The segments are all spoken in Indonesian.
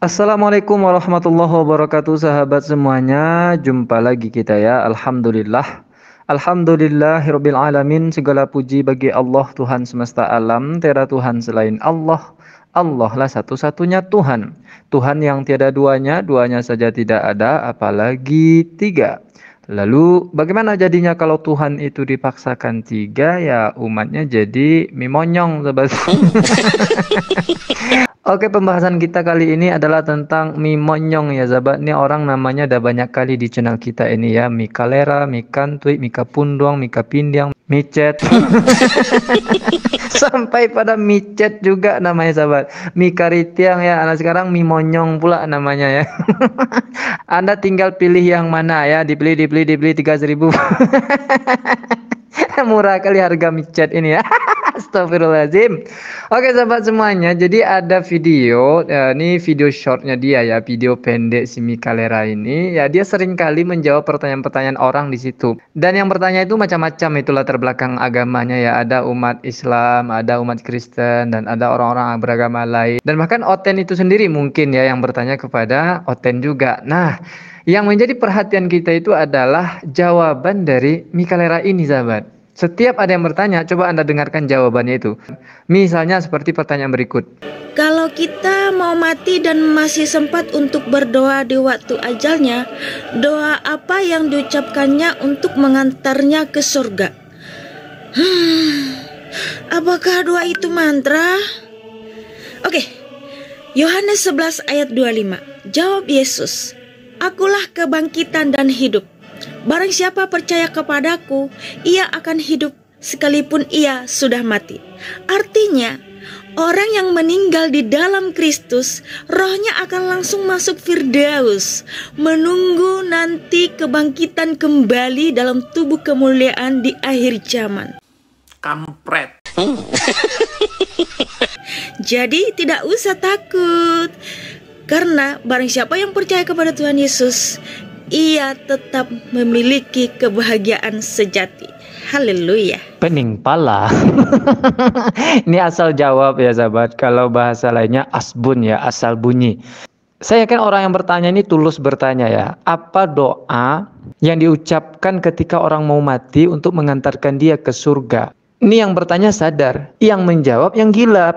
Assalamualaikum warahmatullahi wabarakatuh sahabat semuanya Jumpa lagi kita ya Alhamdulillah Alhamdulillahirabbil alamin segala puji bagi Allah Tuhan semesta alam tiada Tuhan selain Allah Allah lah satu-satunya Tuhan Tuhan yang tiada duanya duanya saja tidak ada apalagi tiga Lalu bagaimana jadinya kalau Tuhan itu dipaksakan tiga ya umatnya jadi mimonyong sobat. Oke pembahasan kita kali ini adalah tentang mimonyong ya sahabat. Ini orang namanya ada banyak kali di channel kita ini ya. Mika Lera, Mika Ntui, Mika Pundong, Mika Pindang, micet sampai pada micet juga namanya sahabat mie karitiang ya anak sekarang mimonyong pula namanya ya anda tinggal pilih yang mana ya dibeli dibeli dibeli tiga seribu murah kali harga micet ini ya Astagfirullahaladzim. Oke sahabat semuanya, jadi ada video, eh, ini video shortnya dia ya, video pendek si Mikalera ini. Ya dia sering kali menjawab pertanyaan-pertanyaan orang di situ. Dan yang bertanya itu macam-macam Itulah terbelakang agamanya ya. Ada umat Islam, ada umat Kristen, dan ada orang-orang beragama lain. Dan bahkan Oten itu sendiri mungkin ya yang bertanya kepada Oten juga. Nah, yang menjadi perhatian kita itu adalah jawaban dari Mikalera ini sahabat. Setiap ada yang bertanya, coba Anda dengarkan jawabannya itu. Misalnya seperti pertanyaan berikut. Kalau kita mau mati dan masih sempat untuk berdoa di waktu ajalnya, doa apa yang diucapkannya untuk mengantarnya ke surga? Hmm, apakah doa itu mantra? Oke, Yohanes 11 ayat 25. Jawab Yesus, Akulah kebangkitan dan hidup. Barang siapa percaya kepadaku, ia akan hidup sekalipun ia sudah mati. Artinya, orang yang meninggal di dalam Kristus, rohnya akan langsung masuk Firdaus, menunggu nanti kebangkitan kembali dalam tubuh kemuliaan di akhir zaman. Kampret. Jadi tidak usah takut. Karena barang siapa yang percaya kepada Tuhan Yesus, ia tetap memiliki kebahagiaan sejati. Haleluya. Pening pala. Ini asal jawab ya sahabat. Kalau bahasa lainnya asbun ya, asal bunyi. Saya yakin orang yang bertanya ini tulus bertanya ya. Apa doa yang diucapkan ketika orang mau mati untuk mengantarkan dia ke surga? Ini yang bertanya sadar, yang menjawab yang gila.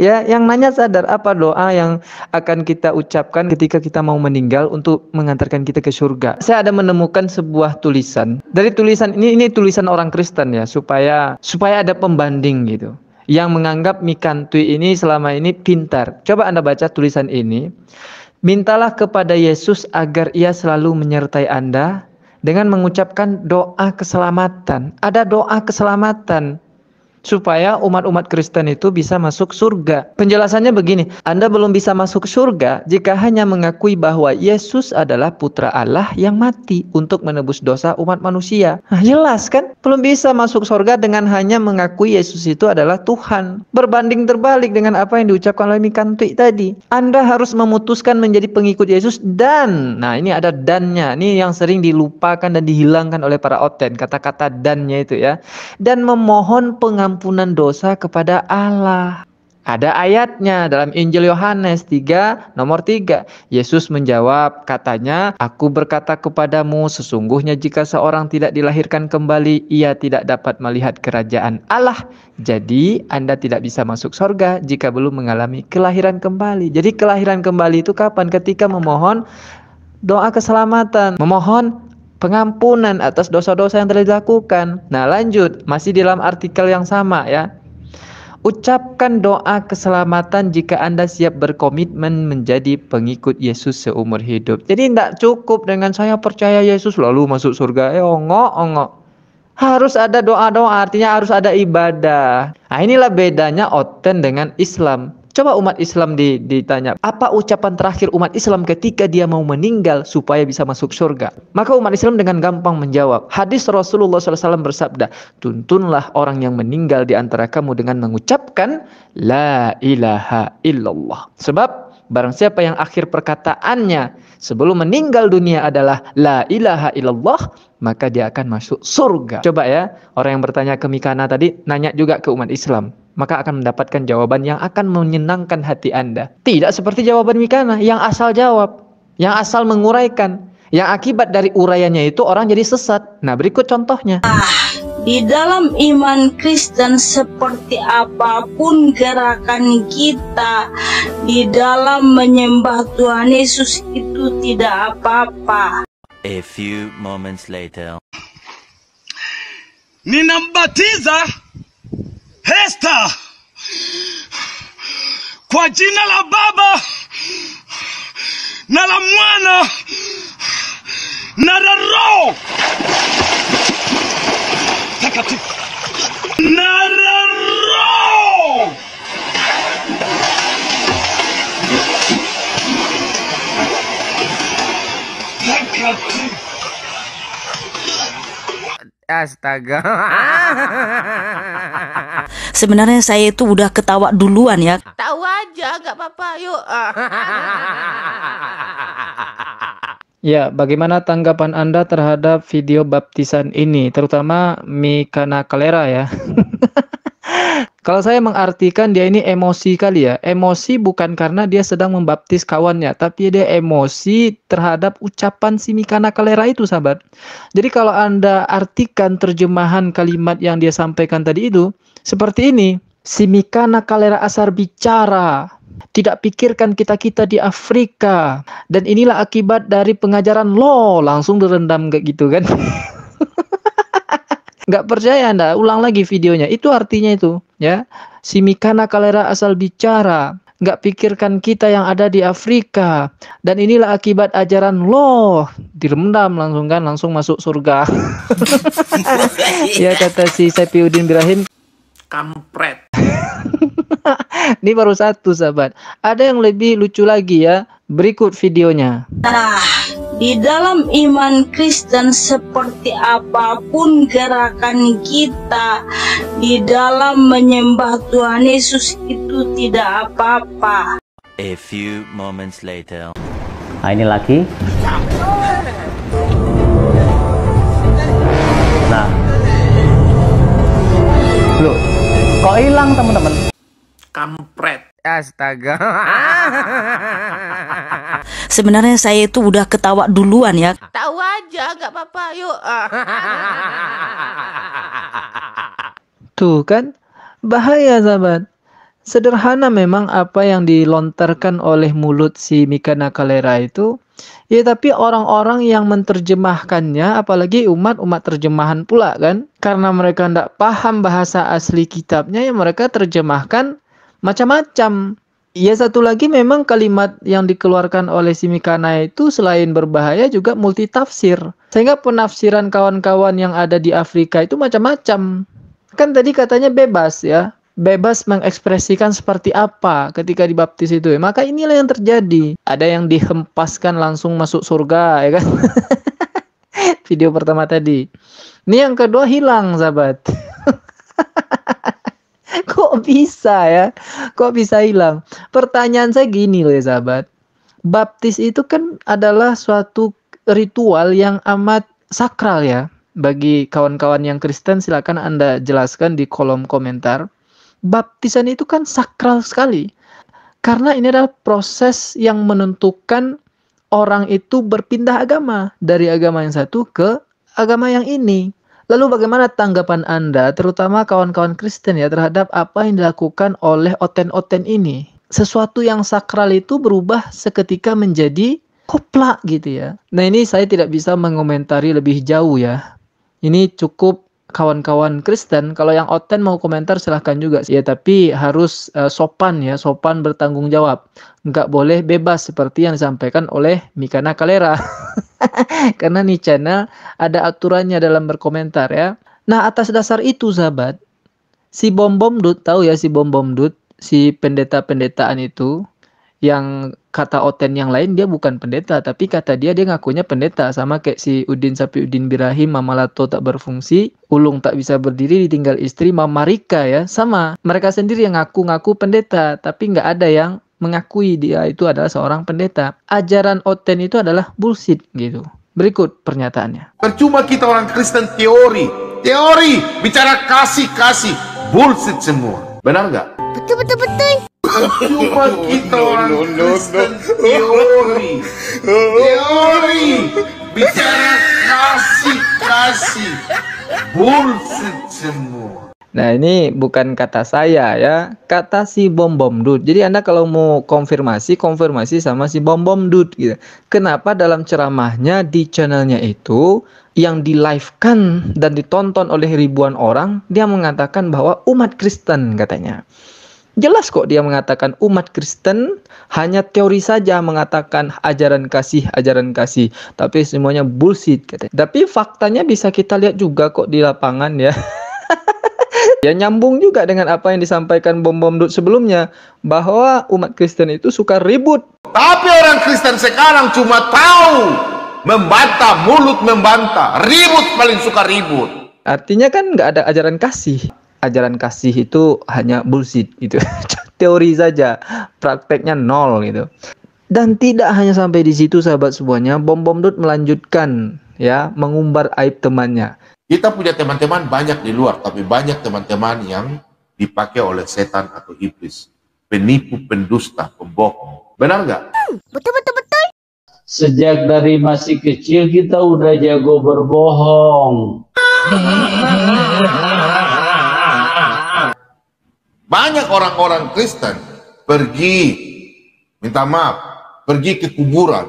ya, yang nanya sadar apa doa yang akan kita ucapkan ketika kita mau meninggal untuk mengantarkan kita ke surga. Saya ada menemukan sebuah tulisan. Dari tulisan ini ini tulisan orang Kristen ya, supaya supaya ada pembanding gitu yang menganggap Mikantui ini selama ini pintar. Coba Anda baca tulisan ini. Mintalah kepada Yesus agar ia selalu menyertai Anda dengan mengucapkan doa keselamatan. Ada doa keselamatan supaya umat-umat Kristen itu bisa masuk surga. Penjelasannya begini, Anda belum bisa masuk surga jika hanya mengakui bahwa Yesus adalah putra Allah yang mati untuk menebus dosa umat manusia. Nah, jelas kan? Belum bisa masuk surga dengan hanya mengakui Yesus itu adalah Tuhan. Berbanding terbalik dengan apa yang diucapkan oleh Mikantui tadi. Anda harus memutuskan menjadi pengikut Yesus dan, nah ini ada dannya, ini yang sering dilupakan dan dihilangkan oleh para oten, kata-kata dannya itu ya. Dan memohon pengampunan pengampunan dosa kepada Allah. Ada ayatnya dalam Injil Yohanes 3 nomor 3. Yesus menjawab, katanya, "Aku berkata kepadamu, sesungguhnya jika seorang tidak dilahirkan kembali, ia tidak dapat melihat kerajaan Allah." Jadi, Anda tidak bisa masuk sorga jika belum mengalami kelahiran kembali. Jadi, kelahiran kembali itu kapan? Ketika memohon doa keselamatan, memohon pengampunan atas dosa-dosa yang telah dilakukan. Nah, lanjut, masih dalam artikel yang sama ya. Ucapkan doa keselamatan jika Anda siap berkomitmen menjadi pengikut Yesus seumur hidup. Jadi tidak cukup dengan saya percaya Yesus lalu masuk surga. Eh, ongo, ongo. Harus ada doa-doa, artinya harus ada ibadah. Nah inilah bedanya Oten dengan Islam. Coba umat Islam ditanya, apa ucapan terakhir umat Islam ketika dia mau meninggal supaya bisa masuk surga? Maka umat Islam dengan gampang menjawab. Hadis Rasulullah SAW bersabda, tuntunlah orang yang meninggal di antara kamu dengan mengucapkan La ilaha illallah. Sebab Barang siapa yang akhir perkataannya sebelum meninggal dunia adalah la ilaha illallah, maka dia akan masuk surga. Coba ya, orang yang bertanya ke Mikana tadi, nanya juga ke umat Islam maka akan mendapatkan jawaban yang akan menyenangkan hati Anda. Tidak seperti jawaban Mikana yang asal jawab, yang asal menguraikan, yang akibat dari uraiannya itu orang jadi sesat. Nah, berikut contohnya. Ah, di dalam iman Kristen seperti apapun gerakan kita, di dalam menyembah Tuhan Yesus itu tidak apa-apa. A few moments later. Ninambatiza esta kwa jina la Baba na la Mwana na la Roho Takatifu na la Roho Takatifu. Astaga. Sebenarnya saya itu udah ketawa duluan ya. Tahu aja, nggak apa-apa. Yuk. Ya, bagaimana tanggapan Anda terhadap video baptisan ini, terutama Mikana Kalera ya? Kalau saya mengartikan dia ini emosi kali ya. Emosi bukan karena dia sedang membaptis kawannya, tapi dia emosi terhadap ucapan si Mikana Kalera itu, sahabat. Jadi kalau Anda artikan terjemahan kalimat yang dia sampaikan tadi itu seperti ini, si Mikana Kalera Asar bicara tidak pikirkan kita-kita di Afrika dan inilah akibat dari pengajaran lo langsung direndam kayak gitu kan Nggak percaya Anda, ulang lagi videonya. Itu artinya itu, ya. Si Mikana Kalera asal bicara, nggak pikirkan kita yang ada di Afrika. Dan inilah akibat ajaran lo direndam langsung kan, langsung masuk surga. ya kata si Saipiudin Birahim. Kampret. Ini baru satu sahabat. Ada yang lebih lucu lagi ya. Berikut videonya. Nah. Di dalam iman Kristen seperti apapun gerakan kita di dalam menyembah Tuhan Yesus itu tidak apa-apa. A few moments later. Nah, ini lagi. Nah. Loh, kok hilang teman-teman? Kampret. Astaga. Sebenarnya saya itu udah ketawa duluan ya. Tahu aja, nggak apa-apa. Yuk. Tuh kan, bahaya sahabat. Sederhana memang apa yang dilontarkan oleh mulut si Mika Nakalera itu. Ya tapi orang-orang yang menerjemahkannya apalagi umat-umat terjemahan pula kan karena mereka tidak paham bahasa asli kitabnya ya mereka terjemahkan macam-macam Iya satu lagi memang kalimat yang dikeluarkan oleh si Mikana itu selain berbahaya juga multitafsir. Sehingga penafsiran kawan-kawan yang ada di Afrika itu macam-macam. Kan tadi katanya bebas ya. Bebas mengekspresikan seperti apa ketika dibaptis itu. Ya. Maka inilah yang terjadi. Ada yang dihempaskan langsung masuk surga ya kan. Video pertama tadi. Ini yang kedua hilang sahabat. Kok bisa ya? Kok bisa hilang? Pertanyaan saya gini loh ya sahabat. Baptis itu kan adalah suatu ritual yang amat sakral ya. Bagi kawan-kawan yang Kristen silakan Anda jelaskan di kolom komentar. Baptisan itu kan sakral sekali. Karena ini adalah proses yang menentukan orang itu berpindah agama dari agama yang satu ke agama yang ini. Lalu bagaimana tanggapan Anda, terutama kawan-kawan Kristen ya, terhadap apa yang dilakukan oleh oten-oten ini? Sesuatu yang sakral itu berubah seketika menjadi kopla gitu ya. Nah ini saya tidak bisa mengomentari lebih jauh ya. Ini cukup kawan-kawan Kristen kalau yang Oten mau komentar silahkan juga ya tapi harus uh, sopan ya sopan bertanggung jawab nggak boleh bebas seperti yang disampaikan oleh Mikana Kalera karena nih channel ada aturannya dalam berkomentar ya nah atas dasar itu sahabat si bom bom Dut, tahu ya si bom bom Dut, si pendeta pendetaan itu yang kata Oten yang lain dia bukan pendeta tapi kata dia dia ngakunya pendeta sama kayak si Udin sapi Udin Birahim Mamalato tak berfungsi Ulung tak bisa berdiri ditinggal istri Mama Rika ya sama mereka sendiri yang ngaku-ngaku pendeta tapi nggak ada yang mengakui dia itu adalah seorang pendeta ajaran Oten itu adalah bullshit gitu berikut pernyataannya percuma kita orang Kristen teori teori bicara kasih kasih bullshit semua benar nggak betul betul betul Cuma Kristen teori Teori Bicara kasih-kasih Bullshit semua Nah ini bukan kata saya ya, kata si bom bom dud. Jadi anda kalau mau konfirmasi, konfirmasi sama si bom bom dud. Gitu. Kenapa dalam ceramahnya di channelnya itu yang di live kan dan ditonton oleh ribuan orang, dia mengatakan bahwa umat Kristen katanya. Jelas kok dia mengatakan umat Kristen hanya teori saja mengatakan ajaran kasih, ajaran kasih. Tapi semuanya bullshit katanya. Tapi faktanya bisa kita lihat juga kok di lapangan ya. ya nyambung juga dengan apa yang disampaikan Bom Bom Dut sebelumnya bahwa umat Kristen itu suka ribut. Tapi orang Kristen sekarang cuma tahu membantah mulut membantah, ribut paling suka ribut. Artinya kan nggak ada ajaran kasih ajaran kasih itu hanya bullshit gitu. Teori saja, prakteknya nol gitu. Dan tidak hanya sampai di situ sahabat semuanya, Bom Bom Dut melanjutkan ya mengumbar aib temannya. Kita punya teman-teman banyak di luar, tapi banyak teman-teman yang dipakai oleh setan atau iblis. Penipu, pendusta, pembohong. Benar nggak? betul, betul, betul. Sejak dari masih kecil kita udah jago berbohong. Banyak orang-orang Kristen pergi minta maaf, pergi ke kuburan.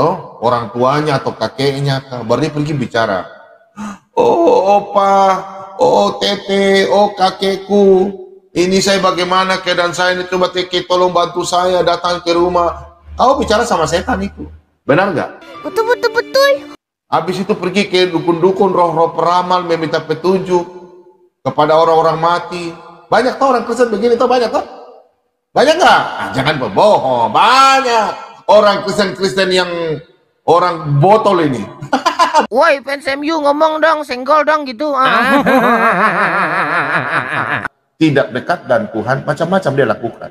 Oh, orang tuanya atau kakeknya kabarnya pergi bicara. Oh, opa, oh tete, oh kakekku. Ini saya bagaimana keadaan saya ini coba teke tolong bantu saya datang ke rumah. Kau bicara sama setan itu. Benar nggak? Betul betul betul. Habis itu pergi ke dukun-dukun roh-roh peramal meminta petunjuk kepada orang-orang mati. Banyak tau orang Kristen begini tau banyak tau? Banyak nggak? Ah, jangan berbohong, banyak orang Kristen-Kristen yang orang botol ini. Woi fans MU ngomong dong, senggol dong gitu. Ah. ah Tidak dekat dan Tuhan macam-macam dia lakukan.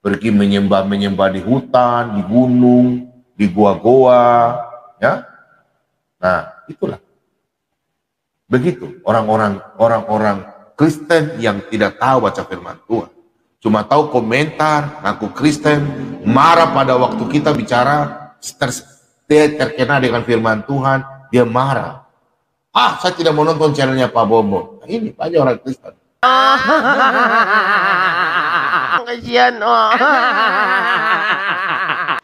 Pergi menyembah-menyembah di hutan, di gunung, di gua gua ya. Nah, itulah Begitu orang-orang orang-orang Kristen yang tidak tahu baca firman Tuhan. Cuma tahu komentar, ngaku Kristen, marah pada waktu kita bicara, ter, terkena dengan firman Tuhan, dia marah. Ah, saya tidak mau nonton channelnya Pak Bobo. Nah, ini banyak orang Kristen. Kasihan. Oh.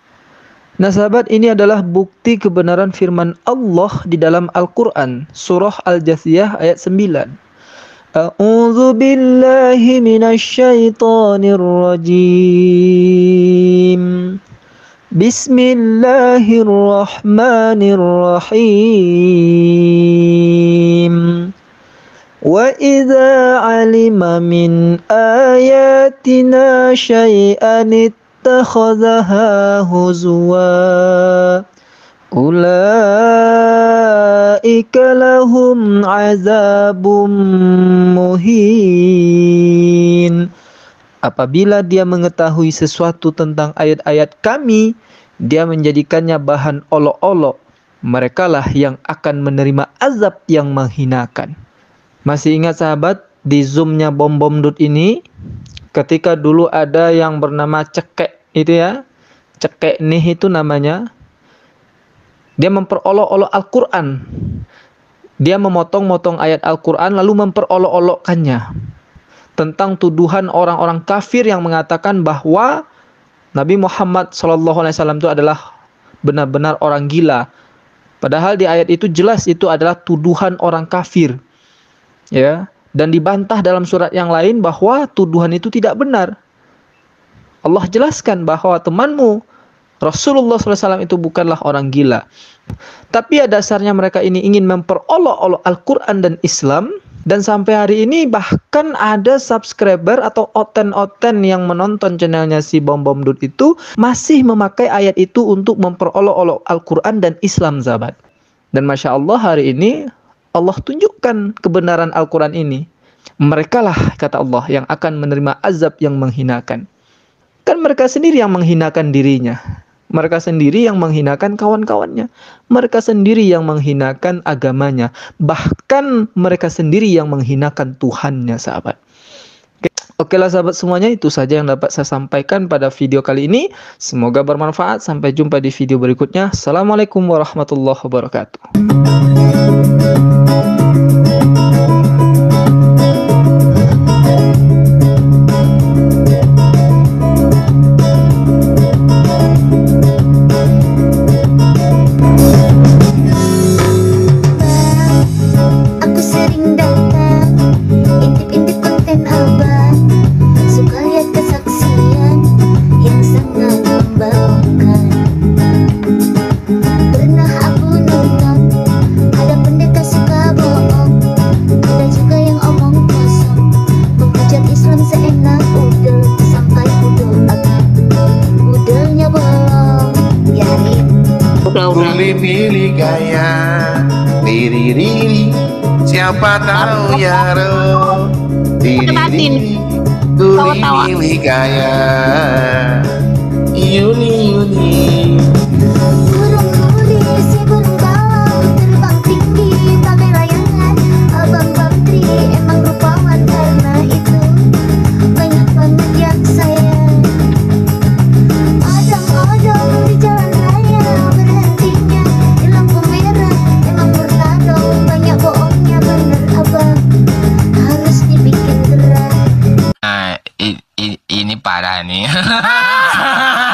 Nah sahabat ini adalah bukti kebenaran firman Allah di dalam Al-Quran Surah Al-Jathiyah ayat 9 A'udhu billahi minasyaitanir rajim Bismillahirrahmanirrahim وإذا علم من آياتنا شيئا هزوا أولئك لهم عذاب Apabila dia mengetahui sesuatu tentang ayat-ayat kami, dia menjadikannya bahan olok-olok. Merekalah yang akan menerima azab yang menghinakan. Masih ingat sahabat, di zoomnya bom-bom dut ini, ketika dulu ada yang bernama cekek itu ya cekek nih itu namanya dia memperolok-olok Al-Quran dia memotong-motong ayat Al-Quran lalu memperolok-olokkannya tentang tuduhan orang-orang kafir yang mengatakan bahwa Nabi Muhammad SAW itu adalah benar-benar orang gila. Padahal di ayat itu jelas itu adalah tuduhan orang kafir. Ya, dan dibantah dalam surat yang lain bahwa tuduhan itu tidak benar. Allah jelaskan bahwa temanmu Rasulullah SAW itu bukanlah orang gila. Tapi ya dasarnya mereka ini ingin memperolok-olok Al-Quran dan Islam. Dan sampai hari ini bahkan ada subscriber atau oten-oten yang menonton channelnya si Bom Bom Dut itu masih memakai ayat itu untuk memperolok-olok Al-Quran dan Islam sahabat. Dan Masya Allah hari ini Allah tunjukkan kebenaran Al-Quran ini. lah kata Allah yang akan menerima azab yang menghinakan. Kan mereka sendiri yang menghinakan dirinya. Mereka sendiri yang menghinakan kawan-kawannya. Mereka sendiri yang menghinakan agamanya. Bahkan mereka sendiri yang menghinakan Tuhannya, sahabat. Oke lah sahabat semuanya, itu saja yang dapat saya sampaikan pada video kali ini. Semoga bermanfaat. Sampai jumpa di video berikutnya. Assalamualaikum warahmatullahi wabarakatuh. Tuli milik ayah Yuli Gaya ya.